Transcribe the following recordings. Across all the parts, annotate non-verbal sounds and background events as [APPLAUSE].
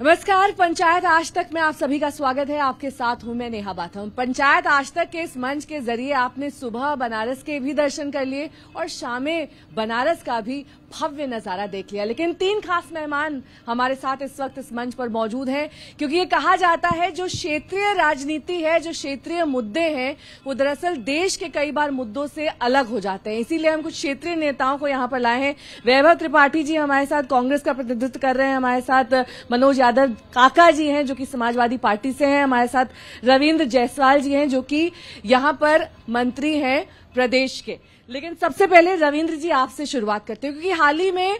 नमस्कार पंचायत आज तक में आप सभी का स्वागत है आपके साथ हूं मैं नेहा बाथम पंचायत आज तक के इस मंच के जरिए आपने सुबह बनारस के भी दर्शन कर लिए और शामे बनारस का भी भव्य नजारा देख लिया लेकिन तीन खास मेहमान हमारे साथ इस वक्त इस मंच पर मौजूद हैं क्योंकि ये कहा जाता है जो क्षेत्रीय राजनीति है जो क्षेत्रीय मुद्दे हैं वो दरअसल देश के कई बार मुद्दों से अलग हो जाते हैं इसीलिए हम कुछ क्षेत्रीय नेताओं को यहाँ पर लाए हैं वैभव त्रिपाठी जी हमारे साथ कांग्रेस का प्रतिनिधित्व कर रहे हैं हमारे साथ मनोज यादव काका जी हैं जो कि समाजवादी पार्टी से हैं हमारे साथ रविन्द्र जायसवाल जी हैं जो कि यहाँ पर मंत्री हैं प्रदेश के लेकिन सबसे पहले रविंद्र जी आपसे शुरुआत करते हैं क्योंकि हाल ही में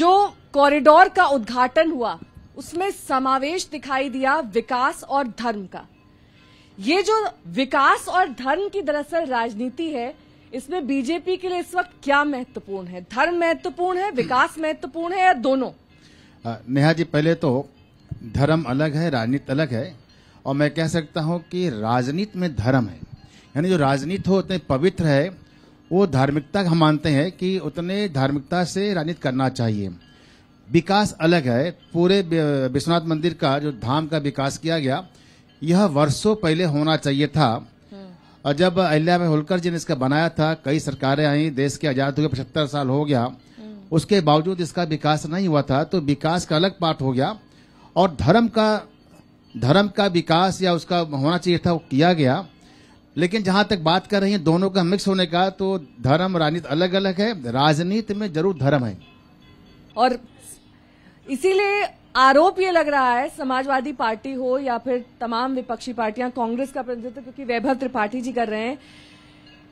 जो कॉरिडोर का उद्घाटन हुआ उसमें समावेश दिखाई दिया विकास और धर्म का ये जो विकास और धर्म की दरअसल राजनीति है इसमें बीजेपी के लिए इस वक्त क्या महत्वपूर्ण है धर्म महत्वपूर्ण है विकास महत्वपूर्ण है या दोनों नेहा जी पहले तो धर्म अलग है राजनीति अलग है और मैं कह सकता हूं कि राजनीति में धर्म है यानी जो राजनीति होते हैं पवित्र है वो धार्मिकता हम मानते हैं कि उतने धार्मिकता से राजनीति करना चाहिए विकास अलग है पूरे विश्वनाथ मंदिर का जो धाम का विकास किया गया यह वर्षों पहले होना चाहिए था और जब अहिल्या में होलकर जी ने इसका बनाया था कई सरकारें आई देश के आज़ाद हुए पचहत्तर साल हो गया उसके बावजूद इसका विकास नहीं हुआ था तो विकास का अलग पार्ट हो गया और धर्म का धर्म का विकास या उसका होना चाहिए था वो किया गया लेकिन जहां तक बात कर रही हैं दोनों का मिक्स होने का तो धर्म राजनीति अलग अलग है राजनीति में जरूर धर्म है और इसीलिए आरोप ये लग रहा है समाजवादी पार्टी हो या फिर तमाम विपक्षी पार्टियां कांग्रेस का प्रतिनिधित्व क्योंकि वैभव त्रिपाठी जी कर रहे हैं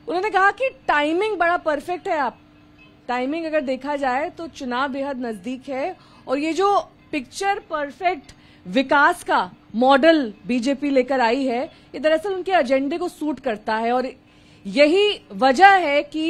उन्होंने कहा कि टाइमिंग बड़ा परफेक्ट है आप टाइमिंग अगर देखा जाए तो चुनाव बेहद नजदीक है और ये जो पिक्चर परफेक्ट विकास का मॉडल बीजेपी लेकर आई है ये दरअसल उनके एजेंडे को सूट करता है और यही वजह है कि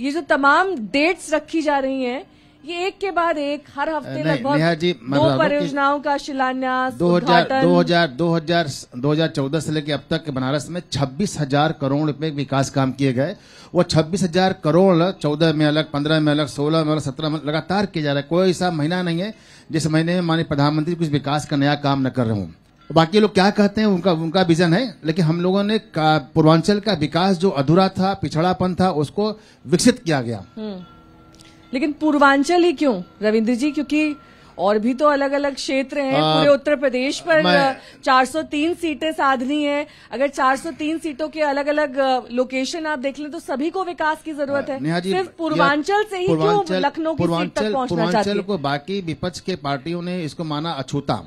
ये जो तमाम डेट्स रखी जा रही हैं ये एक के बाद एक हर हफ्ते लगभग दो परियोजनाओं का शिलान्यास दो हजार दो हजार दो हजार दो हजार चौदह से लेकर अब तक बनारस में छब्बीस हजार करोड़ रूपए विकास काम किए गए वो छब्बीस हजार करोड़ चौदह में अलग पंद्रह में अलग सोलह में अलग सत्रह में लगातार किया जा रहा है कोई ऐसा महीना नहीं है जिस महीने में माननीय प्रधानमंत्री कुछ विकास का नया काम न कर रहे हूँ बाकी लोग क्या कहते हैं उनका उनका विजन है लेकिन हम लोगों ने पूर्वांचल का विकास जो अधूरा था पिछड़ापन था उसको विकसित किया गया हम्म। लेकिन पूर्वांचल ही क्यों रविंद्र जी क्योंकि और भी तो अलग अलग क्षेत्र हैं हाँ। पूरे उत्तर प्रदेश पर 403 सीटें साधनी है अगर 403 सीटों के अलग अलग लोकेशन आप देख लें तो सभी को विकास की जरूरत हाँ, है सिर्फ पूर्वांचल से ही क्यों लखनऊ की सीट तक पहुंचना हैं को बाकी विपक्ष के पार्टियों ने इसको माना अछूता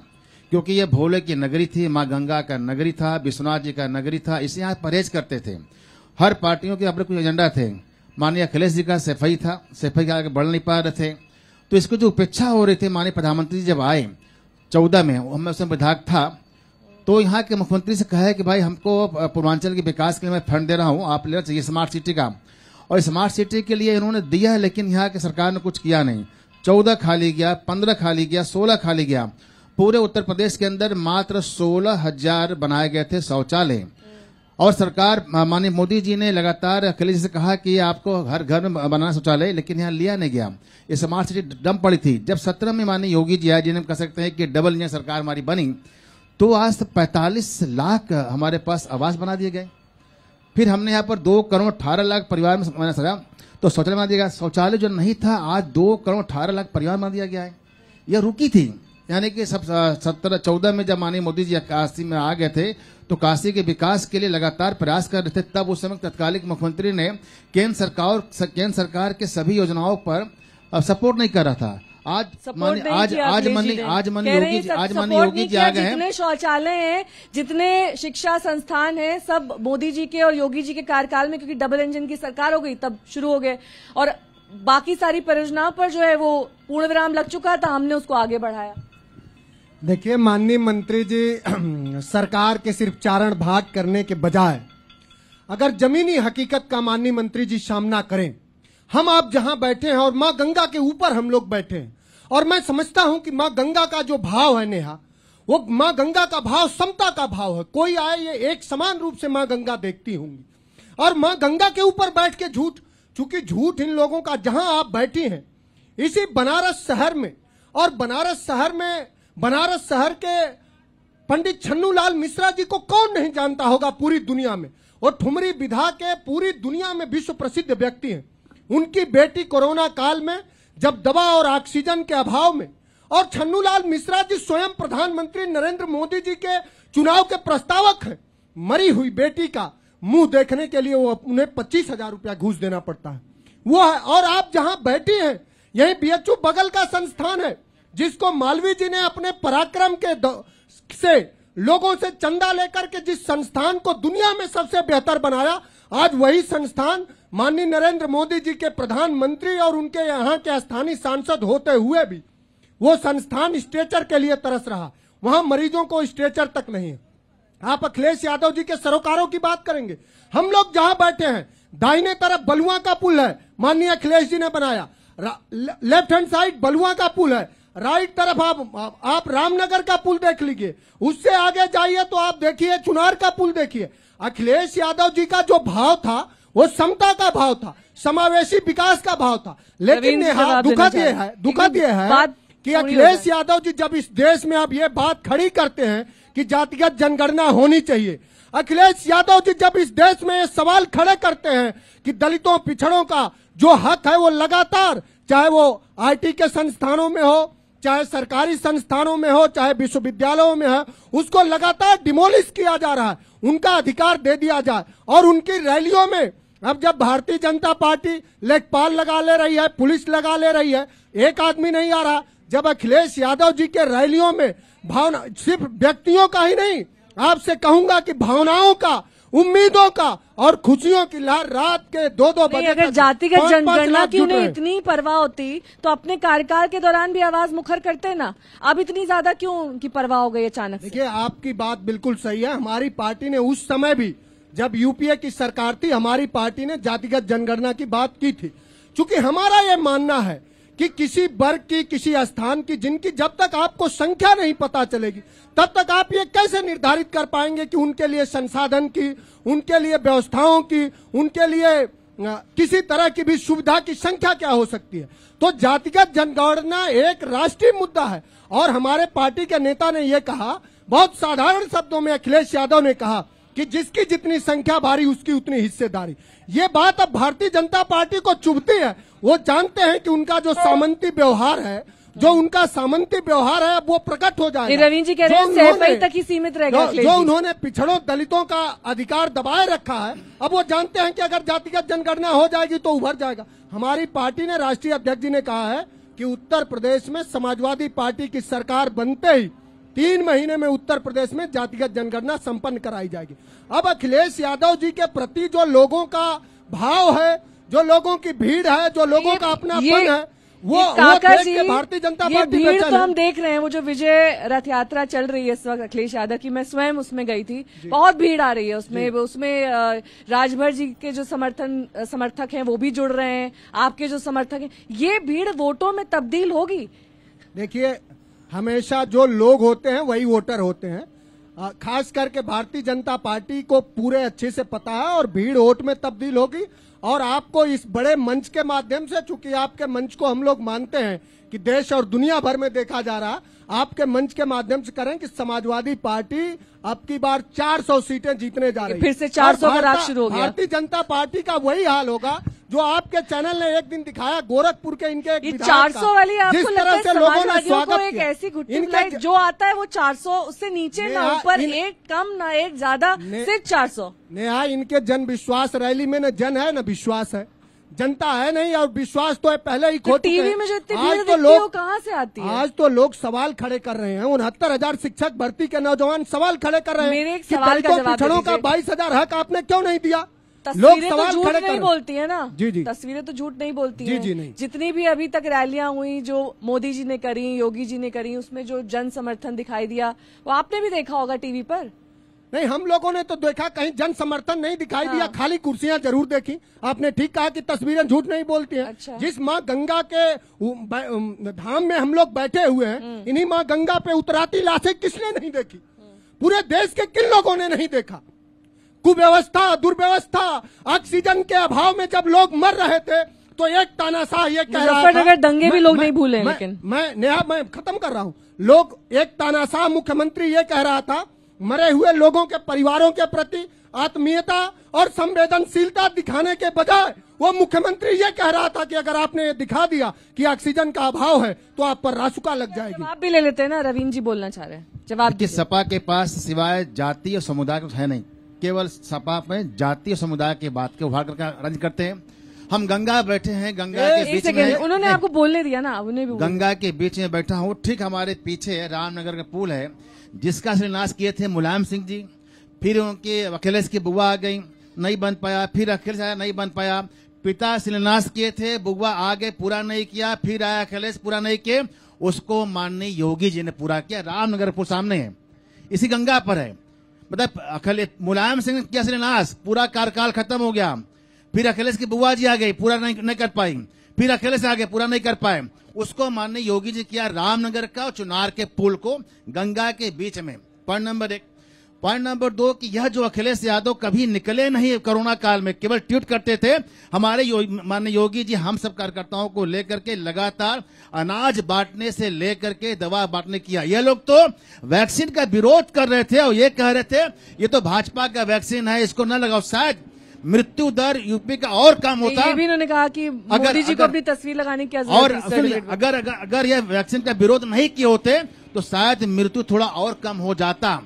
क्योंकि ये भोले की नगरी थी माँ गंगा का नगरी था विश्वनाथ जी का नगरी था इसे यहाँ परहेज करते थे हर पार्टियों के अपने कुछ एजेंडा थे माननीय अखिलेश जी का सफाई था सफाई के आगे बढ़ नहीं पा रहे थे तो इसको जो उपेक्षा हो रही थी माननीय प्रधानमंत्री जी जब आए चौदह में हमें उसमें विधायक था तो यहाँ के मुख्यमंत्री से कहा है कि भाई हमको पूर्वांचल के विकास के लिए मैं फंड दे रहा हूँ आप लेना चाहिए स्मार्ट सिटी का और स्मार्ट सिटी के लिए इन्होंने दिया है लेकिन यहाँ की सरकार ने कुछ किया नहीं चौदह खाली गया पंद्रह खाली गया सोलह खाली गया पूरे उत्तर प्रदेश के अंदर मात्र सोलह हजार बनाए गए थे शौचालय और सरकार माननीय मोदी जी ने लगातार अखिलेश जी से कहा कि आपको हर घर में बनाना शौचालय लेकिन यहाँ लिया नहीं गया ये स्मार्ट सिटी डम पड़ी थी जब सत्रह में माननीय योगी जी आए जिन्हें कह सकते हैं कि डबल इंजन सरकार हमारी बनी तो आज तो पैंतालीस लाख हमारे पास आवास बना दिए गए फिर हमने यहाँ पर दो करोड़ अठारह लाख परिवार में बना सका तो शौचालय बना दिया गया शौचालय जो नहीं था आज दो करोड़ अठारह लाख परिवार बना दिया गया है यह रुकी थी यानी कि सब सत्रह चौदह में जब माननीय मोदी जी अक्सी में आ गए थे तो काशी के विकास के लिए लगातार प्रयास कर रहे थे तब उस समय तत्कालिक मुख्यमंत्री ने केंद्र सरकार केंद्र सरकार के सभी योजनाओं पर सपोर्ट नहीं कर रहा था आज मानी आज आज मानी आज मानी होगी आज मानी आ गए हैं जितने शौचालय हैं जितने शिक्षा संस्थान हैं सब मोदी जी के और योगी जी के कार्यकाल में क्योंकि डबल इंजन की सरकार हो गई तब शुरू हो गए और बाकी सारी परियोजनाओं पर जो है वो पूर्ण विराम लग चुका था हमने उसको आगे बढ़ाया देखिए माननीय मंत्री जी [CLEARS THROAT] सरकार के सिर्फ चारण भाग करने के बजाय अगर जमीनी हकीकत का माननीय मंत्री जी सामना करें हम आप जहां बैठे हैं और माँ गंगा के ऊपर हम लोग बैठे हैं और मैं समझता हूं कि माँ गंगा का जो भाव है नेहा वो मां गंगा का भाव समता का भाव है कोई आए ये एक समान रूप से माँ गंगा देखती होंगी और माँ गंगा के ऊपर बैठ के झूठ चूंकि झूठ इन लोगों का जहां आप बैठी हैं इसी बनारस शहर में और बनारस शहर में बनारस शहर के पंडित छन्नू लाल मिश्रा जी को कौन नहीं जानता होगा पूरी दुनिया में और ठुमरी विधा के पूरी दुनिया में विश्व प्रसिद्ध व्यक्ति हैं उनकी बेटी कोरोना काल में जब दवा और ऑक्सीजन के अभाव में और छन्नू लाल मिश्रा जी स्वयं प्रधानमंत्री नरेंद्र मोदी जी के चुनाव के प्रस्तावक हैं मरी हुई बेटी का मुंह देखने के लिए वो उन्हें पच्चीस हजार रुपया घूस देना पड़ता है वो है और आप जहां बैठी हैं यही बीएचयू बगल का संस्थान है जिसको मालवी जी ने अपने पराक्रम के से लोगों से चंदा लेकर के जिस संस्थान को दुनिया में सबसे बेहतर बनाया आज वही संस्थान माननीय नरेंद्र मोदी जी के प्रधानमंत्री और उनके यहाँ के स्थानीय सांसद होते हुए भी वो संस्थान स्ट्रेचर के लिए तरस रहा वहां मरीजों को स्ट्रेचर तक नहीं है आप अखिलेश यादव जी के सरोकारों की बात करेंगे हम लोग जहां बैठे हैं दाहिने तरफ बलुआ का पुल है माननीय अखिलेश जी ने बनाया लेफ्ट हैंड साइड बलुआ का पुल है राइट तरफ आप आप रामनगर का पुल देख लीजिए उससे आगे जाइए तो आप देखिए चुनार का पुल देखिए अखिलेश यादव जी का जो भाव था वो समता का भाव था समावेशी विकास का भाव था लेकिन दुखद ये है दुखद ये है कि अखिलेश यादव जी जब इस देश में आप ये बात खड़ी करते हैं कि जातिगत जनगणना होनी चाहिए अखिलेश यादव जी जब इस देश में ये सवाल खड़े करते हैं कि दलितों पिछड़ों का जो हक है वो लगातार चाहे वो आईटी के संस्थानों में हो चाहे सरकारी संस्थानों में हो चाहे विश्वविद्यालयों में है उसको लगातार डिमोलिश किया जा रहा है उनका अधिकार दे दिया जाए और उनकी रैलियों में अब जब भारतीय जनता पार्टी लेखपाल लगा ले रही है पुलिस लगा ले रही है एक आदमी नहीं आ रहा जब अखिलेश यादव जी के रैलियों में भावना सिर्फ व्यक्तियों का ही नहीं आपसे कहूंगा कि भावनाओं का उम्मीदों का और खुशियों की लहर रात के दो दो बजे अगर जातिगत जनगणना की उन्हें इतनी परवाह होती तो अपने कार्यकाल के दौरान भी आवाज मुखर करते ना अब इतनी ज्यादा क्यों उनकी परवाह हो गई अचानक देखिए आपकी बात बिल्कुल सही है हमारी पार्टी ने उस समय भी जब यूपीए की सरकार थी हमारी पार्टी ने जातिगत जनगणना की बात की थी चूंकि हमारा ये मानना है कि किसी वर्ग की किसी स्थान की जिनकी जब तक आपको संख्या नहीं पता चलेगी तब तक आप ये कैसे निर्धारित कर पाएंगे कि उनके लिए संसाधन की उनके लिए व्यवस्थाओं की उनके लिए किसी तरह की भी सुविधा की संख्या क्या हो सकती है तो जातिगत जनगणना एक राष्ट्रीय मुद्दा है और हमारे पार्टी के नेता ने यह कहा बहुत साधारण शब्दों में अखिलेश यादव ने कहा कि जिसकी जितनी संख्या भारी उसकी उतनी हिस्सेदारी ये बात अब भारतीय जनता पार्टी को चुभती है वो जानते हैं कि उनका जो सामंती व्यवहार है जो उनका सामंती व्यवहार है वो प्रकट हो जाए रवीन जी कह रहे हैं तक ही सीमित रहेगा जो, जो उन्होंने पिछड़ों दलितों का अधिकार दबाए रखा है अब वो जानते हैं कि अगर जातिगत जनगणना हो जाएगी तो उभर जाएगा हमारी पार्टी ने राष्ट्रीय अध्यक्ष जी ने कहा है कि उत्तर प्रदेश में समाजवादी पार्टी की सरकार बनते ही तीन महीने में उत्तर प्रदेश में जातिगत जनगणना संपन्न कराई जाएगी अब अखिलेश यादव जी के प्रति जो लोगों का भाव है जो लोगों की भीड़ है जो लोगों का अपना है वो, वो भारतीय जनता पार्टी भीड़ तो हम देख रहे हैं वो जो विजय रथ यात्रा चल रही है इस वक्त अखिलेश यादव की मैं स्वयं उसमें गई थी बहुत भीड़ आ रही है उसमें उसमें राजभर जी के जो समर्थन समर्थक हैं वो भी जुड़ रहे हैं आपके जो समर्थक हैं ये भीड़ वोटों में तब्दील होगी देखिए हमेशा जो लोग होते हैं वही वोटर होते हैं खास करके भारतीय जनता पार्टी को पूरे अच्छे से पता है और भीड़ वोट में तब्दील होगी और आपको इस बड़े मंच के माध्यम से चूंकि आपके मंच को हम लोग मानते हैं कि देश और दुनिया भर में देखा जा रहा आपके मंच के माध्यम से करें कि समाजवादी पार्टी अब की बार 400 सीटें जीतने जा रही फिर से 400 का राज शुरू हो गया भारतीय जनता पार्टी का वही हाल होगा जो आपके चैनल ने एक दिन दिखाया गोरखपुर के इनके चार सौ वाली आपको लगता है समाजवादियों को एक ऐसी घुटने जो आता है वो 400 उससे नीचे ना ऊपर एक कम ना एक ज्यादा सिर्फ 400 सौ नेहा इनके जन विश्वास रैली में न जन है न विश्वास है जनता है नहीं और विश्वास तो है पहले ही तो खो टीवी में जो इतनी आज तो लोग कहाँ से आती है आज तो लोग सवाल खड़े कर रहे हैं उनहत्तर हजार शिक्षक भर्ती के नौजवान सवाल खड़े कर रहे हैं मेरे एक सवाल का पिछड़ों का बाईस हजार हक आपने क्यों नहीं दिया लोग तो सवाल तो झूठ नहीं बोलती है ना जी जी तस्वीरें तो झूठ नहीं बोलती जी जी नहीं जितनी भी अभी तक रैलियां हुई जो मोदी जी ने करी योगी जी ने करी उसमें जो जन समर्थन दिखाई दिया वो आपने भी देखा होगा टीवी पर नहीं हम लोगों ने तो देखा कहीं जन समर्थन नहीं दिखाई हाँ। दिया खाली कुर्सियां जरूर देखी आपने ठीक कहा कि तस्वीरें झूठ नहीं बोलती हैं अच्छा। जिस माँ गंगा के धाम में हम लोग बैठे हुए हैं हम्म। इन्हीं माँ गंगा पे उतराती लाशें किसने नहीं देखी पूरे देश के किन लोगों ने नहीं देखा कुव्यवस्था दुर्व्यवस्था ऑक्सीजन के अभाव में जब लोग मर रहे थे तो एक तानाशाह ये कह रहा था दंगे भी लोग नहीं भूले लेकिन मैं नया मैं खत्म कर रहा हूँ लोग एक तानाशाह मुख्यमंत्री ये कह रहा था मरे हुए लोगों के परिवारों के प्रति आत्मीयता और संवेदनशीलता दिखाने के बजाय वो मुख्यमंत्री ये कह रहा था कि अगर आपने ये दिखा दिया कि ऑक्सीजन का अभाव है तो आप पर रासुका लग जाएगी आप भी ले लेते हैं ना रवीन जी बोलना चाह रहे हैं जवाब कि सपा के पास सिवाय जाति और समुदाय कुछ है नहीं केवल सपा में जाति और समुदाय के बात के उभार करके रंज करते हैं हम गंगा बैठे हैं गंगा ए, के बीच में उन्होंने आपको बोलने दिया ना उन्हें भी गंगा के बीच में बैठा हूँ ठीक हमारे पीछे रामनगर का पुल है जिसका श्रीनाश किए थे मुलायम सिंह जी फिर उनके अखिलेश की बुआ आ गई नहीं बन पाया फिर अखिलेश आया नहीं बन पाया पिता श्रीनाश किए थे बुआ आ गए पूरा नहीं किया फिर आया अखिलेश पूरा नहीं किए उसको माननीय योगी जी ने पूरा किया रामनगरपुर सामने है इसी गंगा पर है मतलब अखिलेश मुलायम सिंह ने किया श्रीनाश पूरा कार्यकाल खत्म हो गया फिर अखिलेश की बुआ जी आ गई पूरा नहीं, नहीं कर पाई फिर अकेले से आगे पूरा नहीं कर पाए उसको माननीय योगी जी किया रामनगर का चुनार के पुल को गंगा के बीच में पॉइंट नंबर एक पॉइंट नंबर दो कि यह जो अखिलेश यादव कभी निकले नहीं कोरोना काल में केवल ट्वीट करते थे हमारे यो, माननीय योगी जी हम सब कार्यकर्ताओं को लेकर के लगातार अनाज बांटने से लेकर के दवा बांटने किया ये लोग तो वैक्सीन का विरोध कर रहे थे और ये कह रहे थे ये तो भाजपा का वैक्सीन है इसको न लगाओ शायद मृत्यु दर यूपी का और कम होता ये भी कहा कि अगर, मोदी जी अगर, को अपनी तस्वीर लगाने की और अगर अगर अगर यह वैक्सीन का विरोध नहीं किए होते तो शायद मृत्यु थोड़ा और कम हो जाता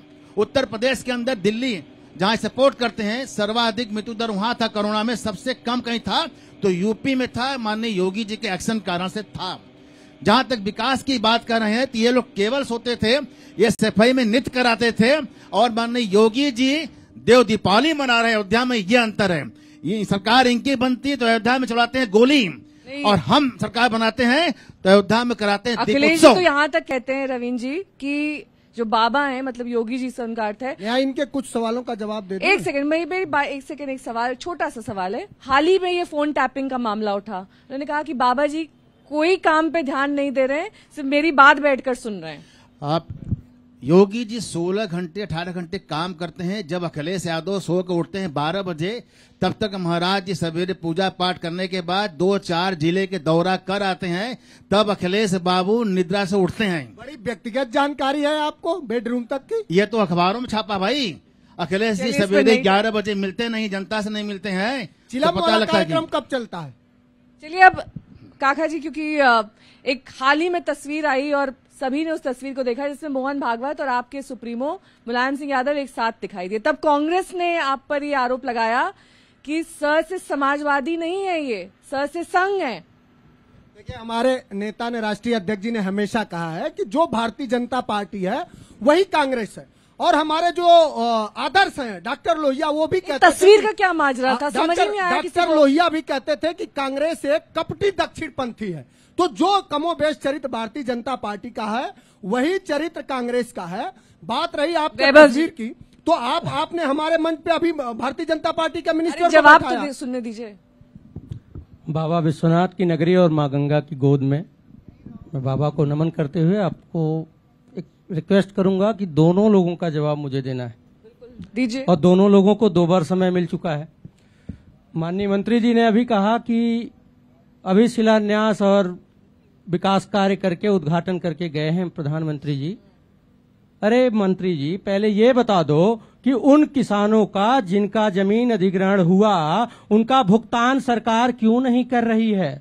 उत्तर प्रदेश के अंदर दिल्ली जहाँ सपोर्ट करते हैं सर्वाधिक मृत्यु दर वहाँ था कोरोना में सबसे कम कहीं था तो यूपी में था माननीय योगी जी के एक्शन कारण से था जहां तक विकास की बात कर रहे हैं तो ये लोग केवल सोते थे ये सफाई में नित कराते थे और माननीय योगी जी देव दीपावली मना रहे हैं अयोध्या में ये अंतर है ये सरकार इनकी बनती है तो अयोध्या में चलाते हैं गोली और हम सरकार बनाते हैं तो अयोध्या में कराते हैं अखिलेश तो यहाँ तक कहते हैं रविंद्र जी कि जो बाबा हैं मतलब योगी जी से थे है यहाँ इनके कुछ सवालों का जवाब दे एक सेकंड मेरी मेरी एक सेकंड एक सवाल छोटा सा सवाल है हाल ही में ये फोन टैपिंग का मामला उठा उन्होंने कहा कि बाबा जी कोई काम पे ध्यान नहीं दे रहे सिर्फ मेरी बात बैठकर सुन रहे हैं आप योगी जी 16 घंटे 18 घंटे काम करते हैं जब अखिलेश यादव सो के उठते हैं 12 बजे तब तक महाराज जी सवेरे पूजा पाठ करने के बाद दो चार जिले के दौरा कर आते हैं तब अखिलेश बाबू निद्रा से उठते हैं बड़ी व्यक्तिगत जानकारी है आपको बेडरूम तक की ये तो अखबारों में छापा भाई अखिलेश जी सवेरे ग्यारह बजे मिलते नहीं जनता से नहीं मिलते हैं तो पता लगता है कब चलता है चलिए अब काका जी क्योंकि एक हाल ही में तस्वीर आई और सभी ने उस तस्वीर को देखा जिसमें मोहन भागवत और आपके सुप्रीमो मुलायम सिंह यादव एक साथ दिखाई दिए तब कांग्रेस ने आप पर ये आरोप लगाया कि सर से समाजवादी नहीं है ये सर से संघ है देखिए हमारे नेता ने राष्ट्रीय अध्यक्ष जी ने हमेशा कहा है कि जो भारतीय जनता पार्टी है वही कांग्रेस है और हमारे जो आदर्श हैं डॉक्टर लोहिया वो भी कहते तस्वीर का क्या माजरा था हाँ, समझ नहीं आया डॉक्टर लोहिया भी कहते थे कि कांग्रेस एक कपटी दक्षिण पंथी है तो जो कमोबेश चरित्र भारतीय जनता पार्टी का है वही चरित्र कांग्रेस का है बात रही आप तस्वीर की तो आप आपने हमारे मंच पे अभी भारतीय जनता पार्टी का मिनिस्टर जवाब तो सुनने दीजिए बाबा विश्वनाथ की नगरी और माँ गंगा की गोद में मैं बाबा को नमन करते हुए आपको रिक्वेस्ट करूंगा कि दोनों लोगों का जवाब मुझे देना है दीजिए और दोनों लोगों को दो बार समय मिल चुका है माननीय मंत्री जी ने अभी कहा कि अभी शिलान्यास और विकास कार्य करके उद्घाटन करके गए हैं प्रधानमंत्री जी अरे मंत्री जी पहले ये बता दो कि उन किसानों का जिनका जमीन अधिग्रहण हुआ उनका भुगतान सरकार क्यों नहीं कर रही है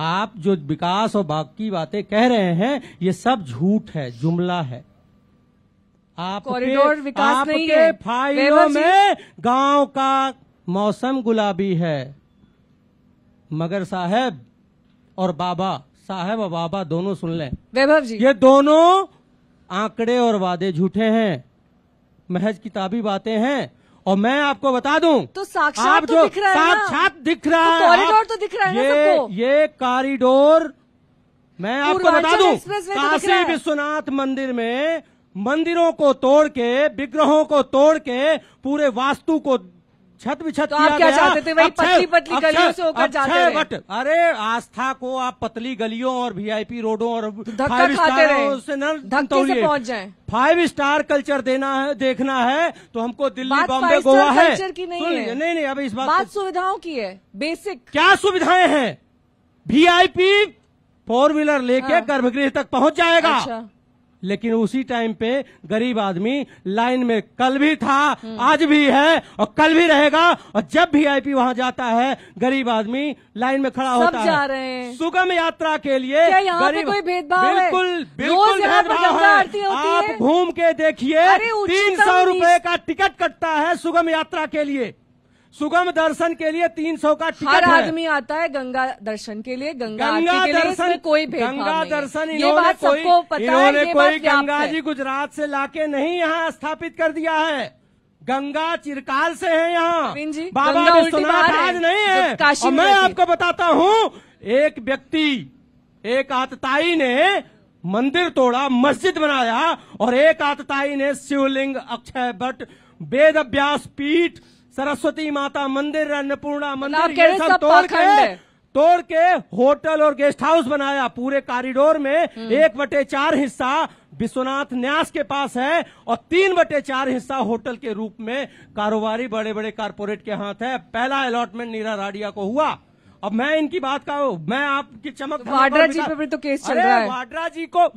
आप जो विकास और बाकी बातें कह रहे हैं ये सब झूठ है जुमला है आप कॉरिडोर विकास आपके नहीं है फाइलों में गांव का मौसम गुलाबी है मगर साहब और बाबा साहब और बाबा दोनों सुन लें वैभव जी ये दोनों आंकड़े और वादे झूठे हैं महज किताबी बातें हैं और मैं आपको बता दूं तो साक्षात तो, तो, तो दिख रहा है साक्षात दिख रहा है कॉरिडोर तो दिख रहा है ये ये कॉरिडोर मैं आपको बता दूं काशी विश्वनाथ मंदिर में मंदिरों को तोड़ के विग्रहों को तोड़ के पूरे वास्तु को छत भी छत तो आप क्या चाहते थे वही पतली पतली गलियों से होकर जाते रहे बट अरे आस्था को आप पतली गलियों और वीआईपी रोडों और रोडो तो और रहे न से पहुंच जाए फाइव स्टार कल्चर देना है देखना है तो हमको दिल्ली बॉम्बे गोवा है कल्चर की नहीं है नहीं नहीं इस बात बात सुविधाओं की है बेसिक क्या सुविधाएं हैं वीआईपी फोर व्हीलर लेके हाँ। गर्भगृह तक पहुंच जाएगा अच्छा। लेकिन उसी टाइम पे गरीब आदमी लाइन में कल भी था आज भी है और कल भी रहेगा और जब भी आईपी वहां जाता है गरीब आदमी लाइन में खड़ा होता है जा रहे हैं सुगम यात्रा के लिए गरीब कोई भेदभाव बिल्कुल बिल्कुल भेदभाव है आप घूम के देखिए तीन सौ रूपये का टिकट कटता है सुगम यात्रा के लिए सुगम दर्शन के लिए तीन सौ का टिकट हर आदमी आता है गंगा दर्शन के लिए गंगा, गंगा के लिए दर्शन कोई गंगा दर्शन ये बात सबको पता इन्होंने है ये कोई गंगा जी गुजरात से लाके नहीं यहाँ स्थापित कर दिया है गंगा चिरकाल से है यहाँ बाबा विश्वनाथ आज नहीं है मैं आपको बताता हूँ एक व्यक्ति एक आतताई ने मंदिर तोड़ा मस्जिद बनाया और एक आतताई ने शिवलिंग अक्षय भट्ट वेद अभ्यास पीठ सरस्वती माता मंदिर अन्नपूर्णा मंदिर ये सब तोड़ के तोड़ के होटल और गेस्ट हाउस बनाया पूरे कॉरिडोर में हम्म। एक बटे चार हिस्सा विश्वनाथ न्यास के पास है और तीन बटे चार हिस्सा होटल के रूप में कारोबारी बड़े बड़े कारपोरेट के हाथ है पहला अलॉटमेंट नीरा राडिया को हुआ अब मैं इनकी बात का मैं आपकी चमक वाड्रा जी पे तो केस चल रहा है वाड्रा जी को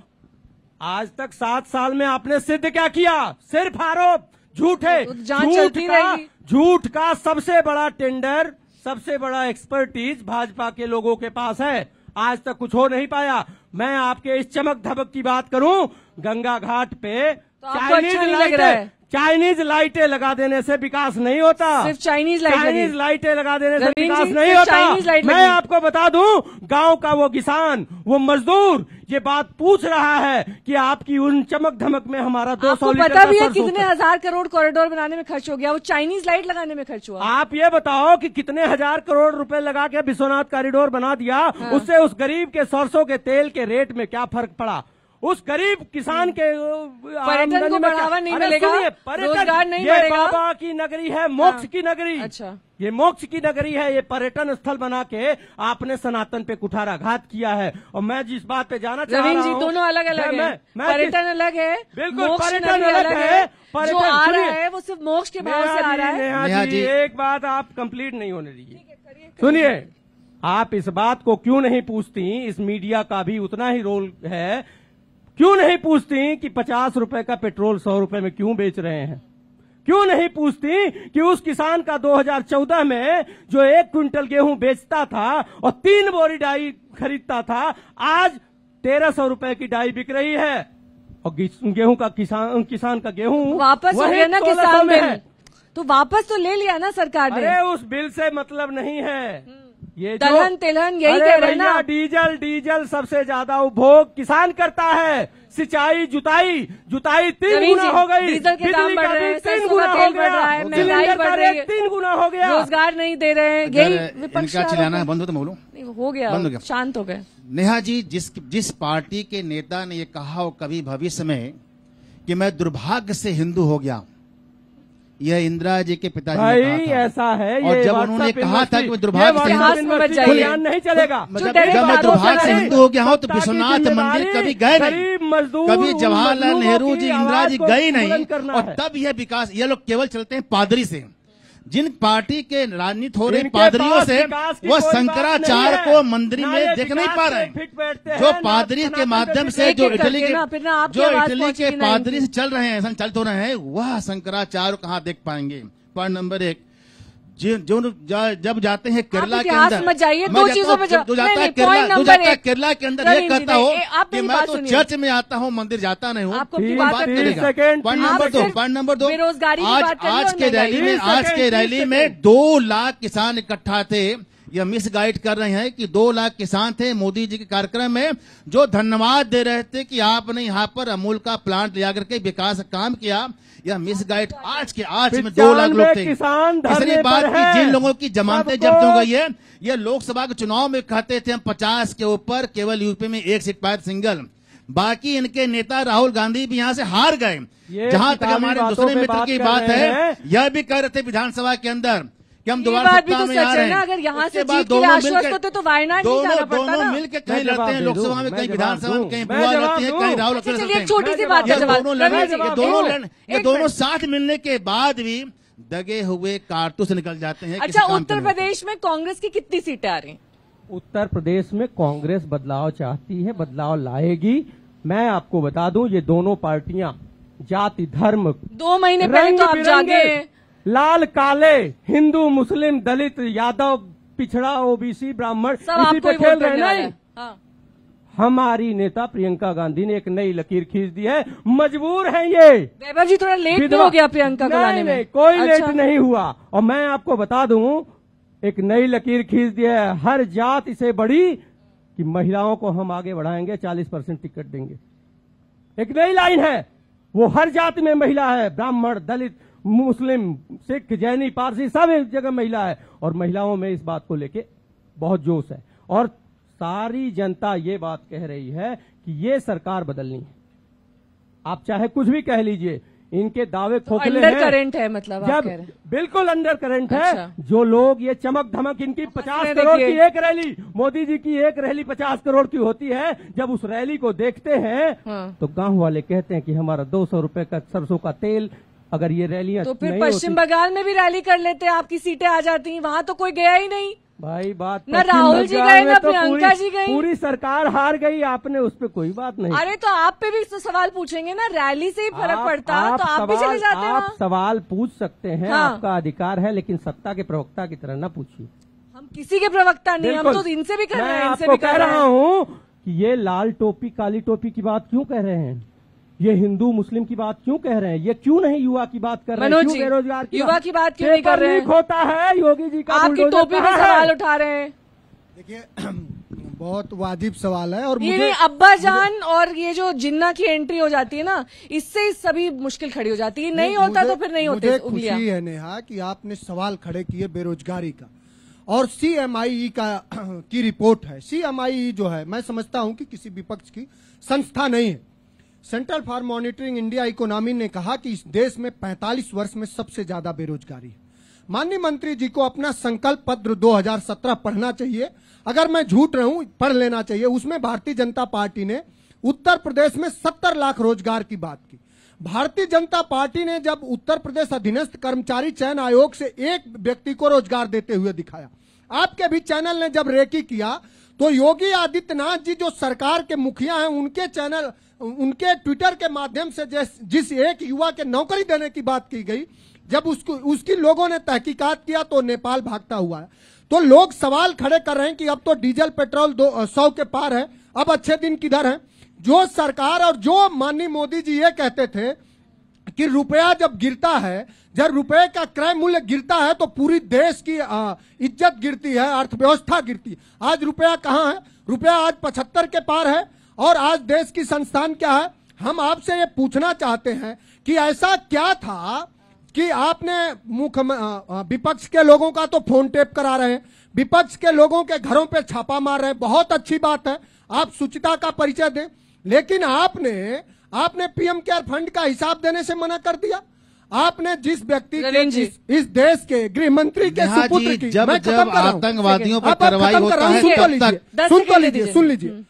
आज तक सात साल में आपने सिद्ध क्या किया सिर्फ आरोप तो झूठ है झूठ का झूठ का सबसे बड़ा टेंडर सबसे बड़ा एक्सपर्टीज भाजपा के लोगों के पास है आज तक कुछ हो नहीं पाया मैं आपके इस चमक धमक की बात करूं गंगा घाट पे तो चाइनीज लाइट चाइनीज लाइटें लगा देने से विकास नहीं होता सिर्फ चाइनीज लाइट चाइनीज लाइटें लगा देने से विकास नहीं होता मैं आपको बता दूं गांव का वो किसान वो मजदूर ये बात पूछ रहा है कि आपकी उन चमक धमक में हमारा दो सौ पता भी है कितने हजार करोड़ कॉरिडोर बनाने में खर्च हो गया वो चाइनीज लाइट लगाने में खर्च हुआ आप ये बताओ कि कितने हजार करोड़ रुपए लगा के विश्वनाथ कॉरिडोर बना दिया हाँ। उससे उस गरीब के सरसों के तेल के रेट में क्या फर्क पड़ा उस गरीब किसान के हम्म। पर्यटन को बढ़ावा नहीं मिलेगा पर्यटन नहीं ये बाबा की नगरी है मोक्ष हाँ। की नगरी अच्छा ये मोक्ष की नगरी है ये पर्यटन स्थल बना के आपने सनातन पे कुठाराघात किया है और मैं जिस बात पे जाना चाह रहा हूँ दोनों अलग अलग है पर्यटन अलग है बिल्कुल पर्यटन अलग है जो आ रहा है वो सिर्फ मोक्ष के भाव से आ रहा है एक बात आप कंप्लीट नहीं होने दीजिए सुनिए आप इस बात को क्यों नहीं पूछती इस मीडिया का भी उतना ही रोल है क्यों नहीं पूछती कि पचास रुपए का पेट्रोल सौ रुपए में क्यों बेच रहे हैं क्यों नहीं पूछती कि उस किसान का 2014 में जो एक क्विंटल गेहूं बेचता था और तीन बोरी डाई खरीदता था आज तेरह सौ रुपए की डाई बिक रही है और गेहूं का किसान किसान का गेहूं वापस हो गया ना किसान में, तो वापस तो ले लिया ना सरकार ने अरे उस बिल से मतलब नहीं है हम्म। ये दलहन तिलहन यही कह रहे ना डीजल डीजल सबसे ज्यादा उपभोग किसान करता है सिंचाई जुताई जुताई तीन गुना हो गई डीजल के दाम बढ़ रहे हैं तीन गुना हो गया तीन गुना हो गया रोजगार नहीं दे रहे हैं यही विपक्ष है बंद हो तो बोलो हो गया बंद हो गया शांत हो गए नेहा जी जिस जिस पार्टी के नेता ने ये कहा हो कभी भविष्य में कि मैं दुर्भाग्य से हिंदू हो गया यह इंदिरा जी के पिताजी भाई ने कहा ऐसा है और जब उन्होंने कहा था कि मतलब दुर्भाग्य से नहीं चलेगा जब मैं दुर्भाग्य से हिंदू हो गया हूँ तो विश्वनाथ मंदिर कभी गए नहीं कभी जवाहरलाल नेहरू जी इंदिरा जी गए नहीं और तब यह विकास ये लोग केवल चलते हैं पादरी से जिन पार्टी के राजनीत हो रहे पादरियों से वो शंकराचार्य को मंदिर में देख नहीं पा रहे जो पादरी के माध्यम से जो इटली के जो इटली के पादरी से चल रहे हैं संचालित हो रहे हैं वह शंकराचार्य कहाँ देख पाएंगे पॉइंट नंबर एक जी जो जा, जब जाते हैं केरला के अंदर जाता केरला के अंदर ये कहता हो कि मैं तो चर्च में आता हूँ मंदिर जाता नहीं हूँ पॉइंट नंबर दो पॉइंट नंबर दो आज के रैली में आज के रैली में दो लाख किसान इकट्ठा थे मिस गाइड कर रहे हैं कि दो लाख किसान थे मोदी जी के कार्यक्रम में जो धन्यवाद दे रहे थे कि आपने यहाँ पर अमूल का प्लांट लिया करके विकास काम किया यह गाइड आज के आज में दो लाख लोग थे इसलिए बात की जिन लोगों की जमानतें जब्त हो गई है ये लोकसभा के चुनाव में कहते थे हम पचास के ऊपर केवल यूपी में एक सीट पाए सिंगल बाकी इनके नेता राहुल गांधी भी यहाँ से हार गए जहां तक हमारे दूसरे मित्र की बात है यह भी कह रहे थे विधानसभा के अंदर कि हम दोबारा सत्ता तो में आ रहे हैं अगर यहाँ से बात दोनों मिलकर तो, तो वायनाड दोनों दोनों मिलकर कहीं लड़ते हैं लोकसभा में कहीं विधानसभा में कहीं बुआ लड़ते हैं कहीं राहुल अच्छा, छोटी सी बात दोनों लड़ाई दोनों ये दोनों साथ मिलने के बाद भी दगे हुए कारतूस निकल जाते हैं अच्छा उत्तर प्रदेश में कांग्रेस की कितनी सीटें आ रही उत्तर प्रदेश में कांग्रेस बदलाव चाहती है बदलाव लाएगी मैं आपको बता दूं ये दोनों पार्टियां जाति धर्म दो महीने पहले तो आप जागे लाल काले हिंदू मुस्लिम दलित यादव पिछड़ा ओबीसी ब्राह्मण इसी पे खेल रहे नहीं हाँ। हमारी नेता प्रियंका गांधी ने एक नई लकीर खींच दी है मजबूर है ये जी थोड़ा लेट हो गया प्रियंका को लाने में कोई अच्छा। लेट नहीं हुआ और मैं आपको बता दू एक नई लकीर खींच दी है हर जात इसे बड़ी कि महिलाओं को हम आगे बढ़ाएंगे 40 परसेंट टिकट देंगे एक नई लाइन है वो हर जाति में महिला है ब्राह्मण दलित मुस्लिम सिख जैनी पारसी सब एक जगह महिला है और महिलाओं में इस बात को लेके बहुत जोश है और सारी जनता ये बात कह रही है कि ये सरकार बदलनी है आप चाहे कुछ भी कह लीजिए इनके दावे तो खोखले हैं करंट है मतलब आप कह रहे बिल्कुल अंडर करंट अच्छा। है जो लोग ये चमक धमक इनकी पचास करोड़ की एक रैली मोदी जी की एक रैली पचास करोड़ की होती है जब उस रैली को देखते हैं हाँ। तो गांव वाले कहते हैं कि हमारा दो सौ रूपये का सरसों का तेल अगर ये रैली तो फिर पश्चिम बंगाल में भी रैली कर लेते आपकी सीटें आ जाती वहाँ तो कोई गया ही नहीं भाई बात न राहुल जी गए ना तो प्रियंका जी गई पूरी सरकार हार गई आपने उस पर कोई बात नहीं अरे तो आप पे भी तो सवाल पूछेंगे ना रैली से ही फर्क पड़ता है तो आप भी चले जाते आप सवाल पूछ सकते हैं हाँ। आपका अधिकार है लेकिन सत्ता के प्रवक्ता की तरह ना पूछिए हम किसी के प्रवक्ता नहीं हम तो इनसे भी कर रहे हैं इनसे भी कह रहा हूँ ये लाल टोपी काली टोपी की बात क्यों कह रहे हैं ये हिंदू मुस्लिम की बात क्यों कह रहे हैं ये क्यों नहीं युवा की बात कर रहे हैं क्यों बेरोजगार की युवा की बात क्यों नहीं कर रहे हैं होता है योगी जी का आपकी टोपी पर सवाल उठा रहे हैं देखिए [CLEARS THROAT] बहुत वाजिब सवाल है और मुझे, अब्बा जान और ये जो जिन्ना की एंट्री हो जाती है ना इससे सभी मुश्किल खड़ी हो जाती है नहीं होता तो फिर नहीं होते खुशी है नेहा कि आपने सवाल खड़े किए बेरोजगारी का और सी e का [CLEARS THROAT] की रिपोर्ट है सी e जो है मैं समझता हूँ कि किसी विपक्ष की संस्था नहीं है central for monitoring India economy ने कहा कि इस देश में 45 वर्ष में सबसे ज्यादा बेरोजगारी है माननीय मंत्री जी को अपना संकल्प पत्र 2017 पढ़ना चाहिए अगर मैं झूठ रहा पढ़ लेना चाहिए उसमें भारतीय जनता पार्टी ने उत्तर प्रदेश में 70 लाख रोजगार की बात की भारतीय जनता पार्टी ने जब उत्तर प्रदेश अधीनस्थ कर्मचारी चयन आयोग से एक व्यक्ति को रोजगार देते हुए दिखाया आपके भी चैनल ने जब रेकी किया तो योगी आदित्यनाथ जी जो सरकार के मुखिया हैं उनके चैनल उनके ट्विटर के माध्यम से जिस एक युवा के नौकरी देने की बात की गई जब उसको उसकी लोगों ने तहकीकात किया तो नेपाल भागता हुआ है तो लोग सवाल खड़े कर रहे हैं कि अब तो डीजल पेट्रोल दो सौ के पार है अब अच्छे दिन किधर है जो सरकार और जो माननीय मोदी जी ये कहते थे कि रुपया जब गिरता है जब रुपये का क्रय मूल्य गिरता है तो पूरी देश की इज्जत गिरती है अर्थव्यवस्था गिरती है आज रुपया कहाँ है रुपया आज पचहत्तर के पार है और आज देश की संस्थान क्या है हम आपसे ये पूछना चाहते हैं कि ऐसा क्या था कि आपने मुख्य विपक्ष के लोगों का तो फोन टेप करा रहे हैं विपक्ष के लोगों के घरों पे छापा मार रहे हैं बहुत अच्छी बात है आप सुचिता का परिचय दें लेकिन आपने आपने पीएम केयर फंड का हिसाब देने से मना कर दिया आपने जिस व्यक्ति इस, इस देश के गृह मंत्री के सुपुत्र की जब मैं जब आतंकवादियों पर कार्रवाई होता है तो तो सुन तो लीजिए सुन लीजिए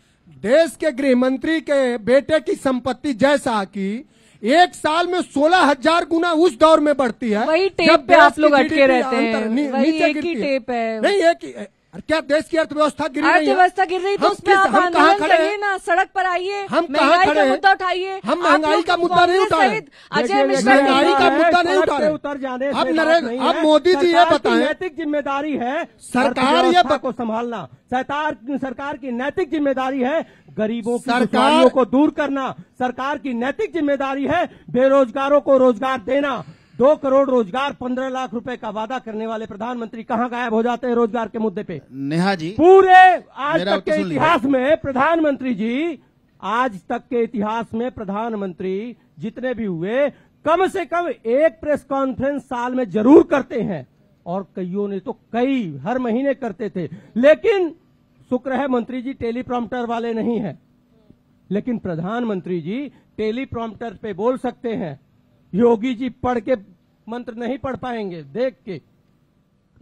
देश के गृह मंत्री के बेटे की संपत्ति जैसा कि एक साल में सोलह हजार गुना उस दौर में बढ़ती है वही टेप पे आप लोग अटके रहते हैं वही एक ही टेप है नहीं एक और क्या देश की अर्थव्यवस्था गिर रही है अर्थव्यवस्था गिर रही तो उसमें आप आंदोलन करिए ना सड़क पर आइए हम महंगाई का मुद्दा उठाइए हम महंगाई का मुद्दा नहीं उठा रहे अजय मिश्रा महंगाई का मुद्दा नहीं उठा रहे उतर जाने अब नरेंद्र अब मोदी जी ये बताए नैतिक जिम्मेदारी है सरकार ये को संभालना सरकार सरकार की नैतिक जिम्मेदारी है गरीबों की सरकारों को दूर करना सरकार की नैतिक जिम्मेदारी है बेरोजगारों को रोजगार देना दो करोड़ रोजगार पंद्रह लाख रुपए का वादा करने वाले प्रधानमंत्री कहाँ गायब हो जाते हैं रोजगार के मुद्दे पे नेहा जी पूरे आज तक के इतिहास में प्रधानमंत्री जी आज तक के इतिहास में प्रधानमंत्री जितने भी हुए कम से कम एक प्रेस कॉन्फ्रेंस साल में जरूर करते हैं और कईयों ने तो कई हर महीने करते थे लेकिन शुक्र है मंत्री जी टेलीप्रॉम्प्टर वाले नहीं है लेकिन प्रधानमंत्री जी टेलीप्रॉम्प्टर पे बोल सकते हैं योगी जी पढ़ के मंत्र नहीं पढ़ पाएंगे देख के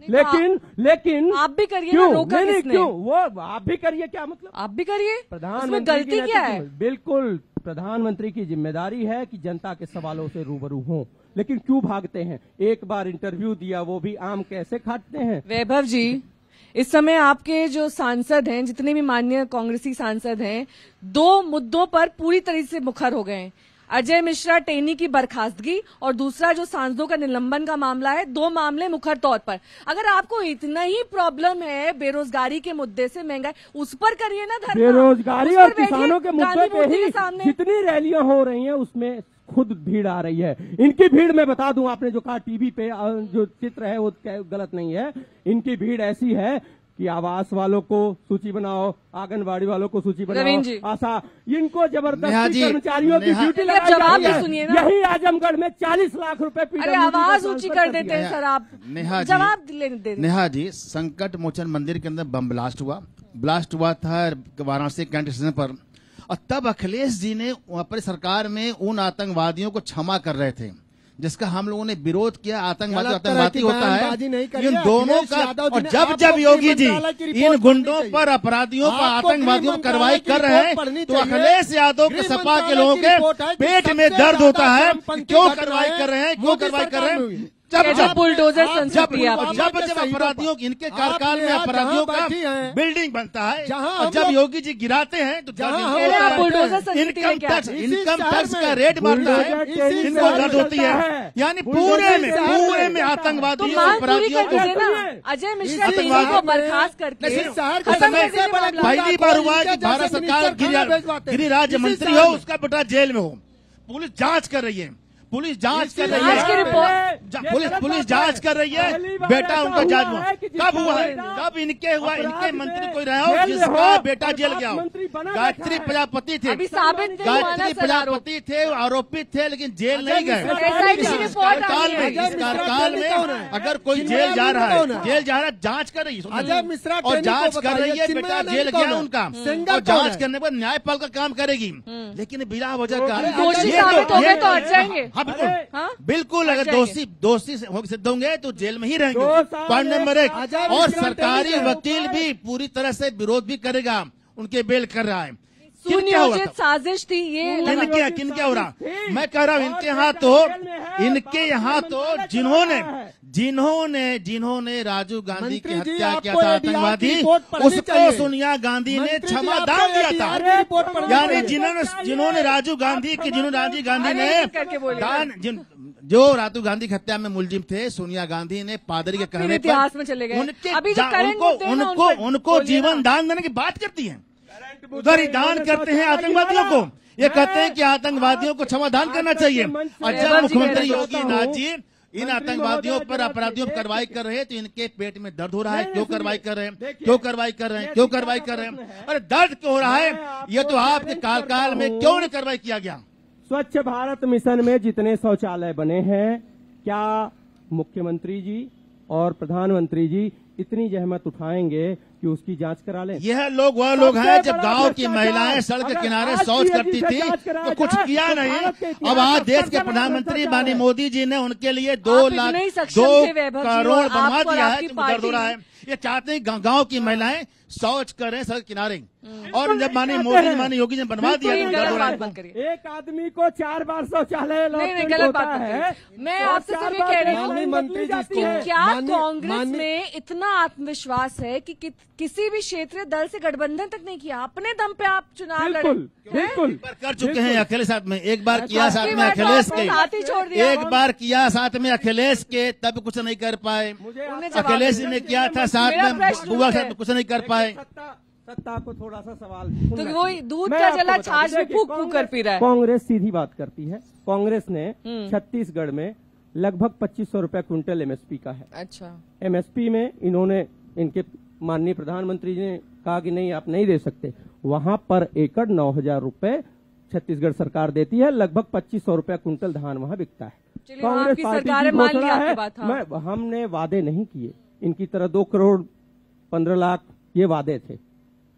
तो लेकिन लेकिन आप भी करिए क्यों रोका नहीं, नहीं क्यों वो आप भी करिए क्या मतलब आप भी करिए प्रधानमंत्री क्या है बिल्कुल प्रधानमंत्री की जिम्मेदारी है कि जनता के सवालों से रूबरू हो लेकिन क्यों भागते हैं एक बार इंटरव्यू दिया वो भी आम कैसे खाटते हैं वैभव जी इस समय आपके जो सांसद हैं जितने भी माननीय कांग्रेसी सांसद हैं दो मुद्दों पर पूरी तरह से मुखर हो गए हैं अजय मिश्रा टेनी की बर्खास्तगी और दूसरा जो सांसदों का निलंबन का मामला है दो मामले मुखर तौर पर अगर आपको इतना ही प्रॉब्लम है बेरोजगारी के मुद्दे से महंगाई उस पर करिए ना धरना बेरोजगारी और किसानों के मुद्दे पे ही जितनी रैलियां हो रही हैं उसमें खुद भीड़ आ रही है इनकी भीड़ मैं बता दूं आपने जो कहा टीवी पे जो चित्र है वो गलत नहीं है इनकी भीड़ ऐसी है कि आवास वालों को सूची बनाओ आंगनबाड़ी वालों को सूची बनाओ आशा इनको जबरदस्ती कर्मचारियों की ड्यूटी तो सुनिए यही आजमगढ़ में 40 लाख रुपए अरे आवाज ऊंची कर देते हैं सर आप जवाब नेहा जी संकट मोचन मंदिर के अंदर बम ब्लास्ट हुआ ब्लास्ट हुआ था वाराणसी कैंट स्टेशन पर और तब अखिलेश जी ने वहाँ पर सरकार में उन आतंकवादियों को क्षमा कर रहे थे जिसका हम लोगों ने विरोध किया आतंकवादी आतंकवादी होता है इन दोनों का और जब जब योगी जी इन गुंडों पर अपराधियों पर आतंकवादियों कार्रवाई तो कर रहे हैं तो अखिलेश यादव के सपा के लोगों के पेट में दर्द होता है क्यों कार्रवाई कर रहे हैं क्यों कार्रवाई कर रहे हैं जब जब बुलडोजर जब जब जब अपराधियों इनके कार्यकाल में अपराधियों का बिल्डिंग बनता है और जब योगी जी गिराते हैं तो bulldozer income tax income tax का रेट बढ़ता है इनको दर्द होती है यानी पूरे में पूरे में आतंकवादी तो अपराधियों को अजय मिश्रा को बर्खास्त करके पहली बार हुआ है भारत सरकार गिरिराज मंत्री हो उसका बेटा जेल में हो पुलिस जांच कर रही है पुलिस जांच कर रही है पुलिस पुलिस जांच कर रही है बेटा उनका जांच हुआ कब हुआ है कब इनके हुआ इनके मंत्री कोई रहा हो जिसका बेटा जेल गया हो गायत्री प्रजापति थे गायत्री प्रजापति थे आरोपी थे लेकिन जेल नहीं गए कार्यकाल में इस कार्यकाल में अगर कोई जेल जा रहा है जेल जा रहा है जाँच कर रही है और जाँच कर रही है बेटा जेल गया उनका और जाँच करने पर न्यायपाल का काम करेगी हम्म। लेकिन बिना वजह का बिल्कुल हाँ? बिल्कुल अगर दोषी दोषी सिद्ध होंगे तो जेल में ही रहेंगे पॉइंट नंबर एक और सरकारी वकील भी पूरी तरह से विरोध भी करेगा उनके बेल कर रहा है सुनियोजित साजिश थी ये किन क्या किन क्या हो रहा मैं कह रहा हूँ इनके यहाँ तो इनके यहाँ तो जिन्होंने जिन्होंने जिन्होंने राजीव गांधी की हत्या किया था आतंकवादी उसको सोनिया गांधी ने क्षमा दान दिया था यानी जिन्होंने जिन्होंने राजीव गांधी की जिन्होंने राजीव गांधी ने दान जिन जो रातू गांधी की हत्या में मुलजिम थे सोनिया गांधी ने पादरी के कहने पर उनके उनको उनको जीवन दान देने की बात करती है उधर ही दान करते हैं आतंकवादियों को ये कहते हैं कि आतंकवादियों को क्षमादान करना चाहिए और जब मुख्यमंत्री योगी नाथ जी इन आतंकवादियों पर अपराधियों पर कार्रवाई कर रहे हैं तो इनके पेट में दर्द हो रहा है क्यों कार्रवाई कर रहे हैं क्यों कार्रवाई कर रहे हैं क्यों कार्रवाई कर रहे हैं अरे दर्द क्यों हो रहा है ये तो आपके कार्यकाल में क्यों नहीं कार्रवाई किया गया स्वच्छ भारत मिशन में जितने शौचालय बने हैं क्या मुख्यमंत्री जी और प्रधानमंत्री जी इतनी जहमत उठाएंगे कि उसकी जांच करा लें यह लोग वह लोग हैं जब गांव की महिलाएं सड़क के किनारे शौच करती थी तो कुछ किया तो नहीं अब आज देश के प्रधानमंत्री माननीय मोदी जी ने उनके लिए दो लाख दो करोड़ बनवा दिया तो है ये चाहते हैं गाँव की महिलाएं शौच करें सर किनारे हम्म। और जब माने मोदी माने योगी जी बनवा दिया तो एक आदमी को चार बार शौचालय गलत बात है मैं तो आपसे कह रही हूँ क्या कांग्रेस में इतना आत्मविश्वास है कि किसी भी क्षेत्रीय दल से गठबंधन तक नहीं किया अपने दम पे आप चुनाव बिल्कुल बिल्कुल कर चुके हैं अखिलेश साथ में एक बार किया साथ में तो अखिलेश के एक बार किया साथ में अखिलेश के तब कुछ नहीं कर पाए अखिलेश जी ने किया था साथ में कुछ नहीं कर पाए है सत्ता को थोड़ा सा सवाल तो वो दूध का छाछ में फूक फूक कर पी रहा है कांग्रेस सीधी बात करती है कांग्रेस ने हम्म। छत्तीसगढ़ में लगभग पच्चीस सौ रूपये क्विंटल एमएसपी का है अच्छा एमएसपी में इन्होंने इनके माननीय प्रधानमंत्री जी ने कहा कि नहीं आप नहीं दे सकते वहाँ पर एकड़ नौ हजार रूपए छत्तीसगढ़ सरकार देती है लगभग पच्चीस सौ रूपया क्विंटल धान वहाँ बिकता है कांग्रेस हाँ, पार्टी की है हाँ। मैं हमने वादे नहीं किए इनकी तरह दो करोड़ पंद्रह लाख ये वादे थे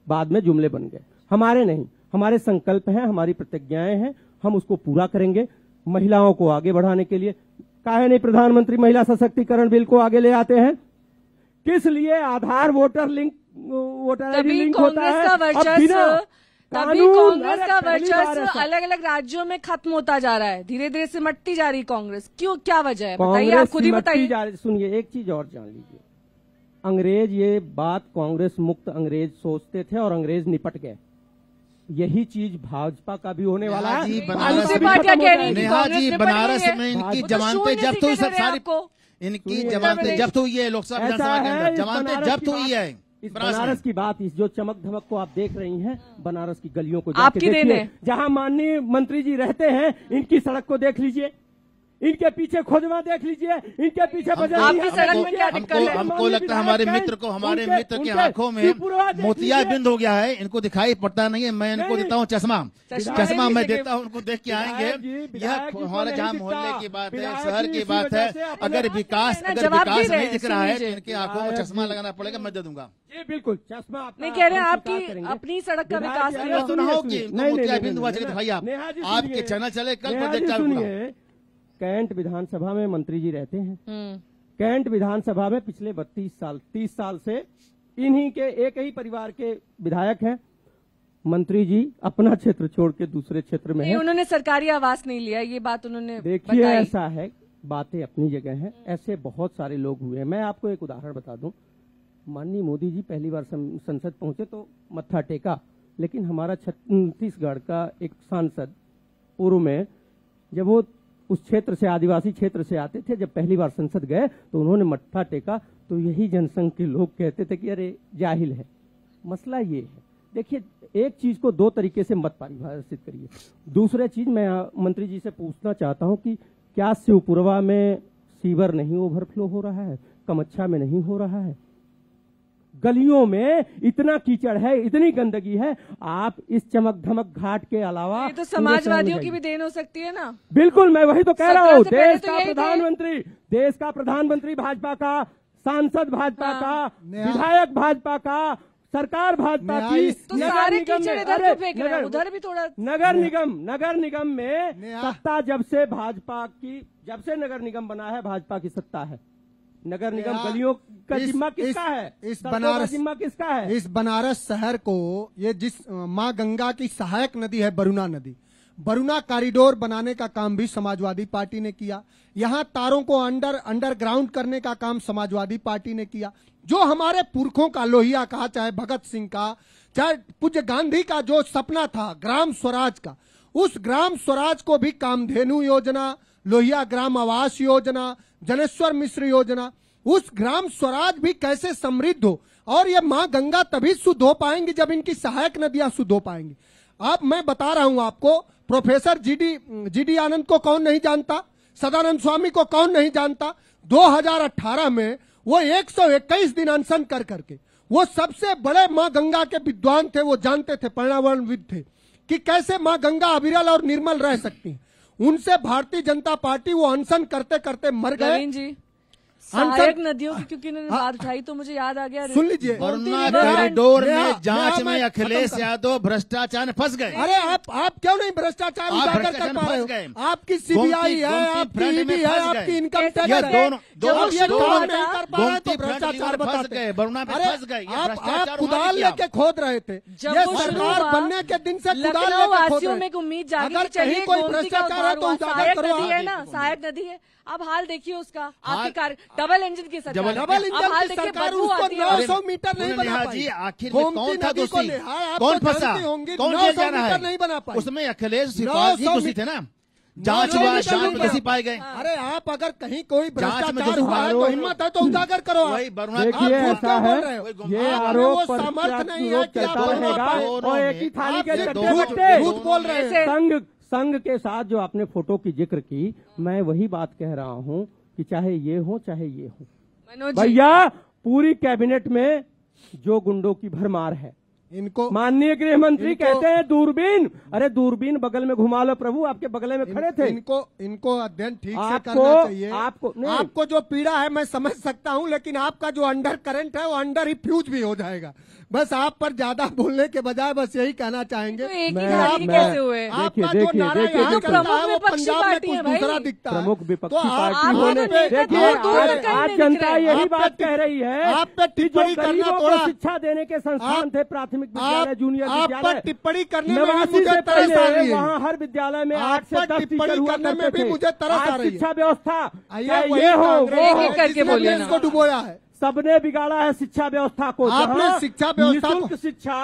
बाद में जुमले बन गए हमारे नहीं हमारे संकल्प हैं हमारी प्रतिज्ञाएं हैं हम उसको पूरा करेंगे महिलाओं को आगे बढ़ाने के लिए काहे नहीं प्रधानमंत्री महिला सशक्तिकरण बिल को आगे ले आते हैं किस लिए Aadhaar voter link voter ID link होता है अब बिना तभी कांग्रेस का वर्चस्व अलग अलग राज्यों में खत्म होता जा रहा है धीरे धीरे सिमटती जा रही कांग्रेस क्यों क्या वजह है बताइए आप खुद ही बताइए सुनिए एक चीज और जान लीजिए अंग्रेज ये बात कांग्रेस मुक्त अंग्रेज सोचते थे और अंग्रेज निपट गए यही चीज भाजपा का भी होने वाला है बनारस में जी बनारस में इनकी जमानतें जब्त हुई सब सारी इनकी जमानतें जब्त हुई है लोकसभा विधानसभा जब्त हुई है बनारस की बात इस जो चमक धमक को आप देख रही हैं बनारस की गलियों को आपकी देखिए जहां माननीय मंत्री जी रहते हैं इनकी सड़क को देख लीजिए इनके पीछे खुदवा देख लीजिए इनके पीछे आपकी में क्या दिक्कत है हमको लगता है हमारे मित्र को हमारे मित्र की आंखों में मोतिया बिंद हो गया है इनको दिखाई पड़ता नहीं है मैं इनको देता हूँ चश्मा चश्मा मैं देता हूँ उनको देख के आएंगे यह हमारे जहाँ मोहल्ले की बात है शहर की बात है अगर विकास अगर विकास नहीं दिख रहा है तो इनकी आंखों में चश्मा लगाना पड़ेगा मैं दे दूंगा बिल्कुल चश्मा नहीं कह रहे हैं आपकी अपनी सड़क का विकास नहीं होगी मोतिया बिंद हुआ चले तो भाई आपके चैनल चले कल देखता हूँ कैंट विधानसभा में मंत्री जी रहते हैं हम्म। कैंट विधानसभा में पिछले बत्तीस साल तीस साल से इन्हीं के एक ही परिवार के विधायक हैं मंत्री जी अपना क्षेत्र छोड़ के दूसरे क्षेत्र में हैं उन्होंने सरकारी आवास नहीं लिया ये बात उन्होंने देखिए ऐसा है बातें अपनी जगह हैं ऐसे बहुत सारे लोग हुए हैं मैं आपको एक उदाहरण बता दूं माननीय मोदी जी पहली बार संसद पहुंचे तो मत्था टेका लेकिन हमारा छत्तीसगढ़ का एक सांसद पूर्व में जब वो उस क्षेत्र से आदिवासी क्षेत्र से आते थे जब पहली बार संसद गए तो उन्होंने मट्ठा टेका तो यही जनसंघ के लोग कहते थे कि अरे जाहिल है मसला ये है देखिए एक चीज को दो तरीके से मत परिभाषित करिए दूसरा चीज मैं मंत्री जी से पूछना चाहता हूँ कि क्या शिवपुरवा में सीवर नहीं ओवरफ्लो हो रहा है कमच्छा में नहीं हो रहा है गलियों में इतना कीचड़ है इतनी गंदगी है आप इस चमक धमक घाट के अलावा तो समाजवादियों की भी देन हो सकती है ना बिल्कुल मैं वही तो कह रहा हूँ देश तो का प्रधानमंत्री देश का प्रधानमंत्री भाजपा का सांसद भाजपा हाँ। का विधायक भाजपा का सरकार भाजपा की तो नगर निगम में नगर, उधर भी थोड़ा नगर निगम नगर निगम में सत्ता जब से भाजपा की जब से नगर निगम बना है भाजपा की सत्ता है नगर निगम गलियों का जिम्मा किसका है इस बनारस जिम्मा किसका है इस बनारस शहर को ये जिस माँ गंगा की सहायक नदी है बरुणा नदी बरुणा कॉरिडोर बनाने का काम भी समाजवादी पार्टी ने किया यहाँ तारों को अंडर अंडरग्राउंड करने का काम समाजवादी पार्टी ने किया जो हमारे पुरखों का लोहिया का चाहे भगत सिंह का चाहे पूज्य गांधी का जो सपना था ग्राम स्वराज का उस ग्राम स्वराज को भी कामधेनु योजना लोहिया ग्राम आवास योजना जनेश्वर मिश्र योजना उस ग्राम स्वराज भी कैसे समृद्ध हो और ये माँ गंगा तभी शुद्ध हो पाएंगी जब इनकी सहायक नदियां शुद्ध हो पाएंगी अब मैं बता रहा हूं आपको प्रोफेसर जीडी जीडी आनंद को कौन नहीं जानता सदानंद स्वामी को कौन नहीं जानता 2018 में वो इक्कीस दिन अनशन कर करके वो सबसे बड़े माँ गंगा के विद्वान थे वो जानते थे पर्यावरणविद थे कि कैसे माँ गंगा अविरल और निर्मल रह सकती है उनसे भारतीय जनता पार्टी वो अनशन करते करते मर गए सहायक नदियों की क्योंकि इन्होंने बात हाँ। उठाई तो मुझे याद आ गया सुन लीजिए वरना कॉरिडोर में जांच में अखिलेश यादव भ्रष्टाचार फंस गए अरे आप आप क्यों नहीं भ्रष्टाचार उजागर कर पा रहे हो आपकी सीबीआई है आपकी ईडी है आपकी इनकम टैक्स है दोनों दोनों नहीं कर पा रहे तो भ्रष्टाचार फंस गए वरना वरुणा फंस गए आप आप कुदाल लेके खोद रहे थे ये सरकार बनने के दिन से कुदाल लेके खोद रहे हैं अगर कहीं कोई भ्रष्टाचार है तो उजागर करो सहायक नदी है ना सहायक नदी है अब हाल देखिए उसका आपकी कार डबल इंजन की सरकार डबल इंजन की सरकार उसको 900 मीटर नहीं बना पाई आखिर में कौन था दोषी कौन फंसा कौन जेल जा रहा है नहीं बना पाई उसमें अखिलेश सिपाही दोषी थे ना जांच हुआ शाम दोषी पाए गए अरे आप अगर कहीं कोई भ्रष्टाचार हुआ है तो हिम्मत है तो उजागर करो भाई आप क्या बोल रहे हो ये आरोप पर समर्थ नहीं है कि आप बोल रहे हो एक ही थाली के झूठ बोल रहे हैं संघ संघ के साथ जो आपने फोटो की जिक्र की मैं वही बात कह रहा हूं कि चाहे ये हो चाहे ये हो भैया पूरी कैबिनेट में जो गुंडों की भरमार है इनको माननीय गृह मंत्री कहते हैं दूरबीन अरे दूरबीन बगल में घुमा लो प्रभु आपके बगले में खड़े थे इनको इनको अध्ययन ठीक से करना चाहिए आपको आपको जो पीड़ा है मैं समझ सकता हूं लेकिन आपका जो अंडर करंट है वो अंडर ही फ्यूज भी हो जाएगा बस आप पर ज्यादा बोलने के बजाय बस यही कहना चाहेंगे तो पंजाब में दिखता है प्रमुख तो विपक्षी जनता यही बात कह रही है आप पे टिप्पणी करना थोड़ा शिक्षा देने के संस्थान थे प्राथमिक प्राथमिक विद्यालय जूनियर विद्यालय टिप्पणी करने में भी मुझे तरस आ रही है वहाँ हर विद्यालय में आठ से दस टिप्पणी करने में भी मुझे तरस आ रही है शिक्षा व्यवस्था ये हो वो हो करके बोलिए इसको डुबोया है सबने बिगाड़ा है शिक्षा व्यवस्था को आपने शिक्षा व्यवस्था शिक्षा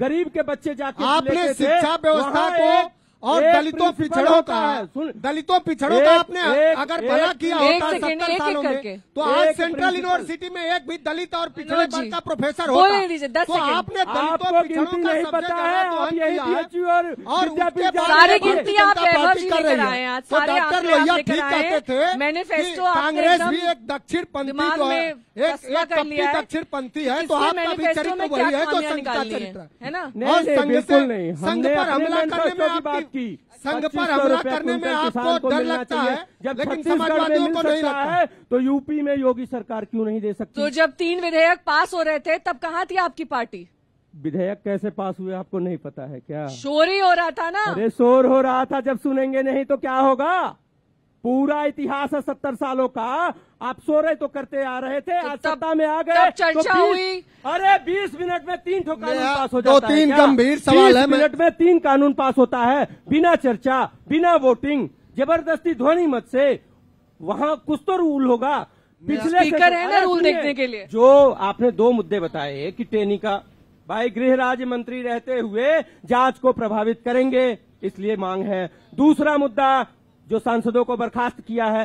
गरीब के बच्चे जाके आपने शिक्षा व्यवस्था को और दलितों पिछड़ों का दलितों पिछड़ों का आपने अगर भला किया होता सत्तर सालों में तो आज सेंट्रल यूनिवर्सिटी में एक भी दलित और पिछड़े वर्ग का प्रोफेसर होता तो आपने दलितों पिछड़ों का और सारे गिनती आप कर रहे हैं तो डॉक्टर लोहिया ठीक कहते थे मैनिफेस्टो कांग्रेस भी एक दक्षिण पंथी को तो है एक दक्षिण पंथी है तो आपका भी चरित्र वही है जो संघ का चरित्र है ना और संघ पर हमला करने में आपकी की संघ पर हमला करने में आपको डर लगता है जब लेकिन समाजवादियों को नहीं लगता है तो यूपी में योगी सरकार क्यों नहीं दे सकती तो जब तीन विधेयक पास हो रहे थे तब कहाँ थी आपकी पार्टी विधेयक कैसे पास हुए आपको नहीं पता है क्या शोर ही हो रहा था ना अरे शोर हो रहा था जब सुनेंगे नहीं तो क्या होगा पूरा इतिहास है सत्तर सालों का आप सो रहे तो करते आ रहे थे तो आज सत्ता में आ गए तो चर्चा तो हुई अरे बीस मिनट में तीन ठो कानून पास हो जाता तो तीन है गंभीर सवाल है मिनट में तीन कानून पास होता है बिना चर्चा बिना वोटिंग जबरदस्ती ध्वनि मत से वहाँ कुछ तो रूल होगा पिछले स्पीकर है ना रूल देखने के लिए जो आपने दो मुद्दे बताए कि टेनी का भाई गृह राज्य मंत्री रहते हुए जांच को प्रभावित करेंगे इसलिए मांग है दूसरा मुद्दा जो सांसदों को बर्खास्त किया है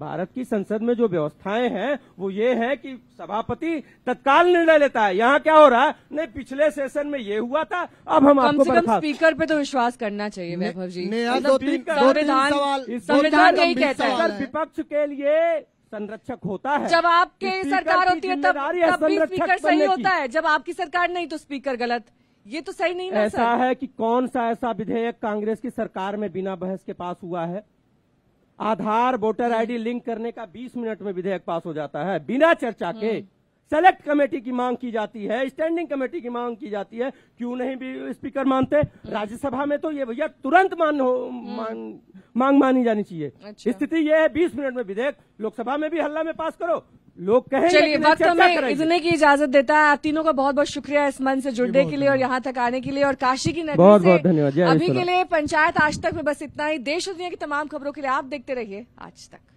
भारत की संसद में जो व्यवस्थाएं हैं वो ये है कि सभापति तत्काल निर्णय लेता है यहाँ क्या हो रहा है नहीं पिछले सेशन में ये हुआ था अब हम कम से कम स्पीकर पे तो विश्वास करना चाहिए वैभव जी संविधान यही कहता है विपक्ष के लिए संरक्षक होता है जब आपके सरकार होती है तब तब भी स्पीकर सही होता है जब आपकी सरकार नहीं तो स्पीकर गलत ये तो सही नहीं ऐसा है कि कौन सा ऐसा विधेयक कांग्रेस की सरकार में बिना बहस के पास हुआ है Aadhaar voter hmm. ID link करने का 20 मिनट में विधेयक पास हो जाता है बिना चर्चा के हम्म। सेलेक्ट कमेटी की मांग की जाती है स्टैंडिंग कमेटी की मांग की जाती है क्यों नहीं भी स्पीकर मानते राज्यसभा में तो ये भैया तुरंत मान हो हम्म। मान, मांग मानी जानी चाहिए अच्छा। स्थिति ये है बीस मिनट में विधेयक लोकसभा में भी हल्ला में पास करो लोग कहें चलिए वक्त हमें इतने की इजाजत देता है आप तीनों का बहुत बहुत शुक्रिया इस मन से जुड़ने के लिए और यहाँ तक आने के लिए और काशी की नदी बहुत बहुत धन्यवाद अभी के लिए पंचायत आज तक में बस इतना ही देश दुनिया की तमाम खबरों के लिए आप देखते रहिए आज तक